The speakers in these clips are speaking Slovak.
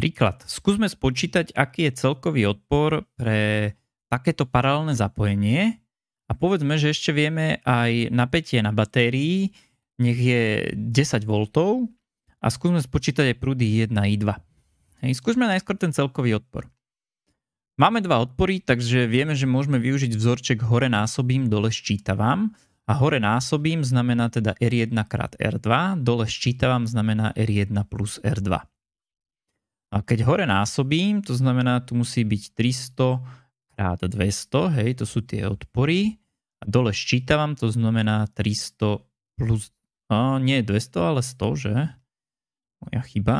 Príklad. Skúsme spočítať, aký je celkový odpor pre takéto paralelné zapojenie a povedzme, že ešte vieme aj napätie na batérii, nech je 10 V a skúsme spočítať aj prúdy 1 I2. Hej, skúsme najskôr ten celkový odpor. Máme dva odpory, takže vieme, že môžeme využiť vzorček hore násobím, dole sčítavam, A hore násobím znamená teda R1 krát R2, dole ščítavam znamená R1 plus R2. A keď hore násobím, to znamená, tu musí byť 300 krát 200, hej, to sú tie odpory. A dole ščítavam, to znamená 300 plus, a nie 200, ale 100, že? Moja chyba.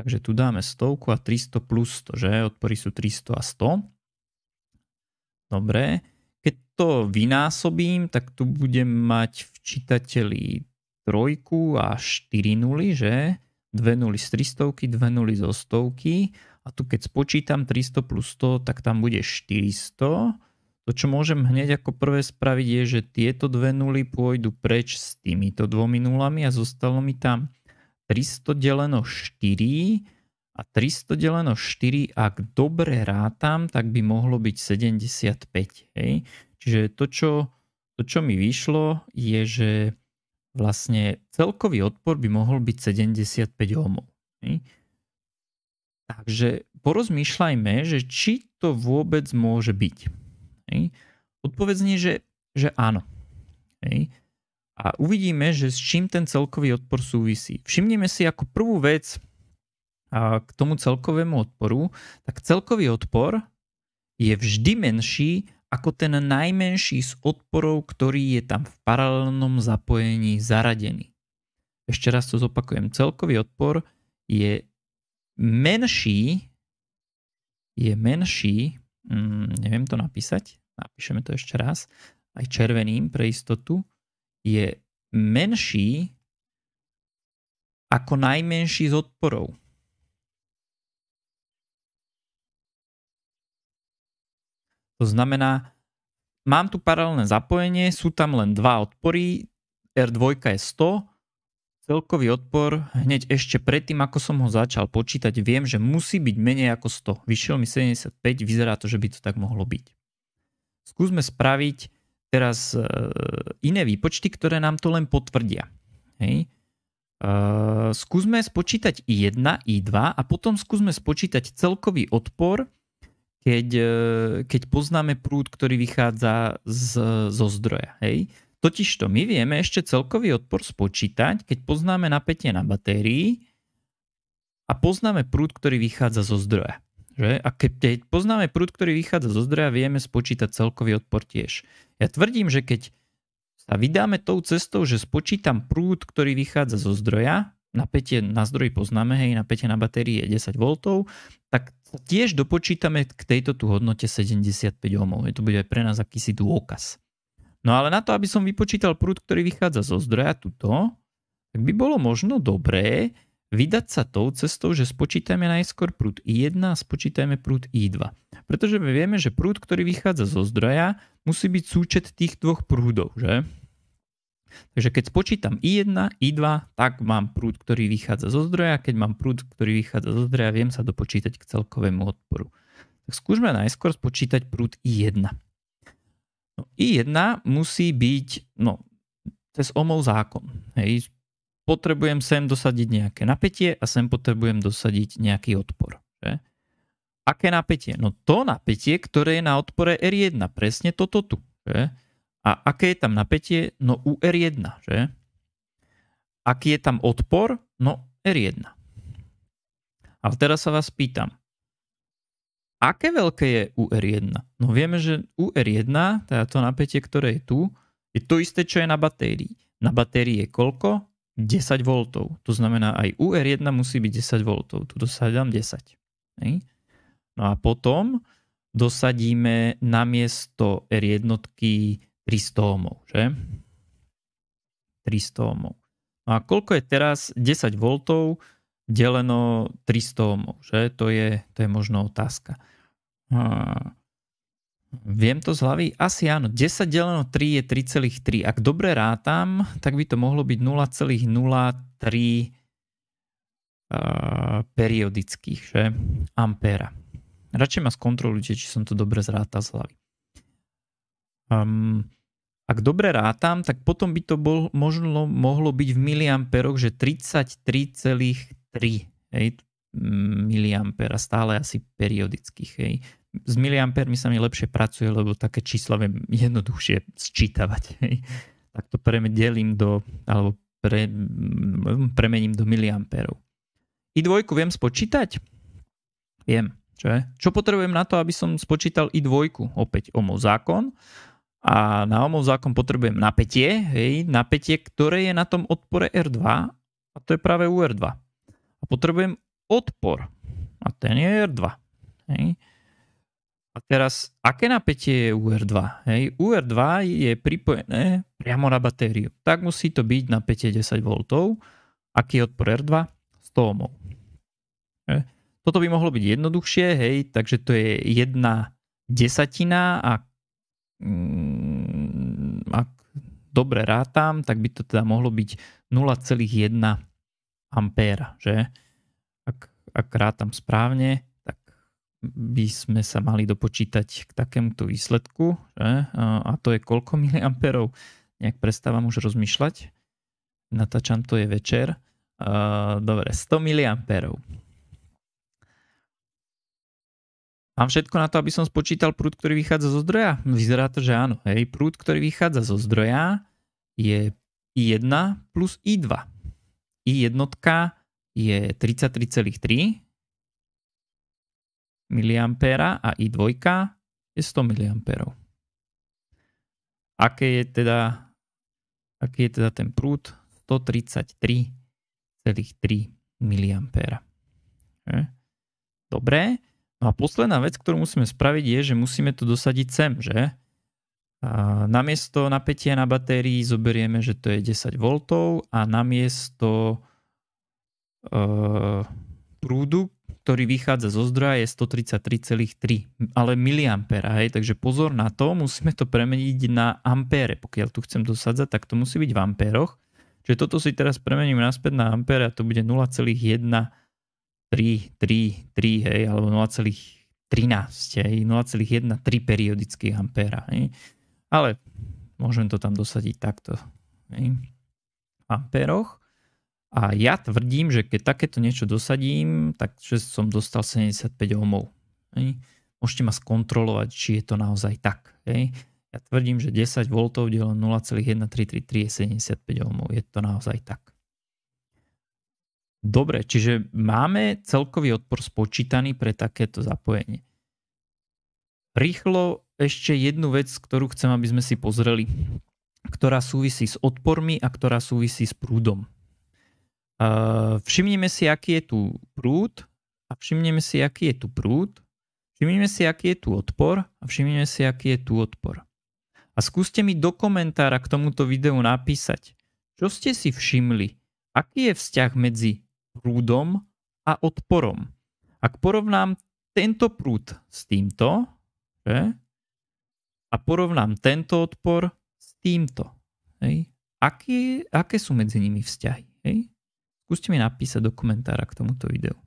Takže tu dáme 100 a 300 plus 100, že? Odpory sú 300 a 100. Dobre. Keď to vynásobím, tak tu budem mať v čítateli 3 a 4 nuly, že? dve nuly z 300, dve nuly zo stovky a tu keď spočítam 300 plus 100, tak tam bude 400. To, čo môžem hneď ako prvé spraviť, je, že tieto dve nuly pôjdu preč s týmito dvomi nulami a zostalo mi tam 300 deleno 4 a 300 deleno 4, ak dobre rátam, tak by mohlo byť 75. Hej? Čiže to čo, to, čo mi vyšlo, je, že vlastne celkový odpor by mohol byť 75 ohmov. Takže porozmýšľajme, že či to vôbec môže byť. Odpovedz nie, že, že áno. A uvidíme, že s čím ten celkový odpor súvisí. Všimneme si ako prvú vec k tomu celkovému odporu, tak celkový odpor je vždy menší ako ten najmenší z odporov, ktorý je tam v paralelnom zapojení zaradený. Ešte raz to zopakujem. Celkový odpor je menší, je menší, mm, neviem to napísať, napíšeme to ešte raz, aj červeným pre istotu, je menší ako najmenší z odporov. To znamená, mám tu paralelné zapojenie, sú tam len dva odpory, R2 je 100, celkový odpor hneď ešte predtým, ako som ho začal počítať, viem, že musí byť menej ako 100. Vyšiel mi 75, vyzerá to, že by to tak mohlo byť. Skúsme spraviť teraz e, iné výpočty, ktoré nám to len potvrdia. Hej. Uh, skúsme spočítať I1, I2 a potom skúsme spočítať celkový odpor keď, e, keď poznáme prúd, ktorý vychádza z, zo zdroja. Hej? Totižto my vieme ešte celkový odpor spočítať, keď poznáme napätie na batérii a poznáme prúd, ktorý vychádza zo zdroja. Že? A keď poznáme prúd, ktorý vychádza zo zdroja, vieme spočítať celkový odpor tiež. Ja tvrdím, že keď sa vydáme tou cestou, že spočítam prúd, ktorý vychádza zo zdroja, napätie na zdroji poznáme, hej, napätie na batérii je 10 V, tak tiež dopočítame k tejto tu hodnote 75 ohmov. To bude pre nás akýsi dôkaz. No ale na to, aby som vypočítal prúd, ktorý vychádza zo zdroja tuto, tak by bolo možno dobré vydať sa tou cestou, že spočítame najskôr prúd I1 a spočítame prúd I2. Pretože my vieme, že prúd, ktorý vychádza zo zdroja, musí byť súčet tých dvoch prúdov, že? Takže keď spočítam I1, I2, tak mám prúd, ktorý vychádza zo zdroja. Keď mám prúd, ktorý vychádza zo zdroja, viem sa dopočítať k celkovému odporu. Tak skúsme najskôr spočítať prúd I1. No, I1 musí byť no, cez omov zákon. Hej. Potrebujem sem dosadiť nejaké napätie a sem potrebujem dosadiť nejaký odpor. Že? Aké napätie? No to napätie, ktoré je na odpore R1. Er Presne toto tu. Že? A aké je tam napätie? No u R1, er že? Aký je tam odpor? No R1. Er Ale teraz sa vás pýtam. Aké veľké je UR1? Er no vieme, že U r 1 teda to napätie, ktoré je tu, je to isté, čo je na batérii. Na batérii je koľko? 10 V. To znamená, aj U r 1 musí byť 10 V. Tu dosadám 10. Hej. No a potom dosadíme na miesto R1 tristómov, že? Tristómov. No a koľko je teraz 10 V deleno 300 ohmov, že? To je, to je možno otázka. A... Viem to z hlavy? Asi áno. 10 deleno 3 je 3,3. Ak dobre rátam, tak by to mohlo byť 0,03 uh, periodických, že? Ampéra. Radšej ma skontrolujte, či som to dobre zrátal z hlavy. Um, ak dobre rátam, tak potom by to bol, možno mohlo byť v miliamperoch, že 33,3 miliampera, stále asi periodických. Hej. S miliampermi sa mi lepšie pracuje, lebo také čísla viem jednoduchšie sčítavať. Hej. Tak to predelím do, alebo pre, premením do miliamperov. i dvojku viem spočítať? Viem. Čo, je? Čo potrebujem na to, aby som spočítal i dvojku Opäť OMO zákon a na omov zákon potrebujem napätie, hej, napätie, ktoré je na tom odpore R2 a to je práve UR2. A potrebujem odpor a ten je R2. Hej. A teraz, aké napätie je UR2? Hej, UR2 je pripojené priamo na batériu. Tak musí to byť napätie 10V. Aký je odpor R2? 100 ohmov. Toto by mohlo byť jednoduchšie, hej, takže to je jedna desatina a Mm, ak dobre rátam, tak by to teda mohlo byť 0,1 ampéra, že? Ak, ak rátam správne, tak by sme sa mali dopočítať k takémuto výsledku, že? A to je koľko miliampérov? Nejak prestávam už rozmýšľať. Natáčam to je večer. Dobre, 100 miliampérov. Mám všetko na to, aby som spočítal prúd, ktorý vychádza zo zdroja? Vyzerá to, že áno. Hej, prúd, ktorý vychádza zo zdroja je I1 plus I2. I1 je 33,3 mA a I2 je 100 mA. Aké je teda, aký je teda ten prúd? 133,3 mA. Hm? Dobre. No a posledná vec, ktorú musíme spraviť, je, že musíme to dosadiť sem, že? A namiesto napätia na batérii zoberieme, že to je 10 V a namiesto e, prúdu, ktorý vychádza zo zdroja je 133,3 ale miliampera, hej, takže pozor na to, musíme to premeniť na ampére, pokiaľ tu chcem dosadzať, tak to musí byť v ampéroch, čiže toto si teraz premením naspäť na ampére a to bude 0,1 3, 3, 3, hej, alebo 0,13, hej, 0,13 periodických ampéra, hej. Ale môžem to tam dosadiť takto, hej, v ampéroch. A ja tvrdím, že keď takéto niečo dosadím, tak že som dostal 75 ohmov. Hej. Môžete ma skontrolovať, či je to naozaj tak. Hej. Ja tvrdím, že 10 V delom 0,1333 je 75 ohmov. Je to naozaj tak. Dobre, čiže máme celkový odpor spočítaný pre takéto zapojenie. Rýchlo ešte jednu vec, ktorú chcem, aby sme si pozreli, ktorá súvisí s odpormi a ktorá súvisí s prúdom. Ehm, všimnime si, aký je tu prúd a všimneme si, aký je tu prúd. Všimnime si, aký je tu odpor a všimnime si, aký je tu odpor. A skúste mi do komentára k tomuto videu napísať, čo ste si všimli, aký je vzťah medzi prúdom a odporom. Ak porovnám tento prúd s týmto, že? a porovnám tento odpor s týmto, hej? Aký, aké sú medzi nimi vzťahy? Hej? Skúste mi napísať do komentára k tomuto videu.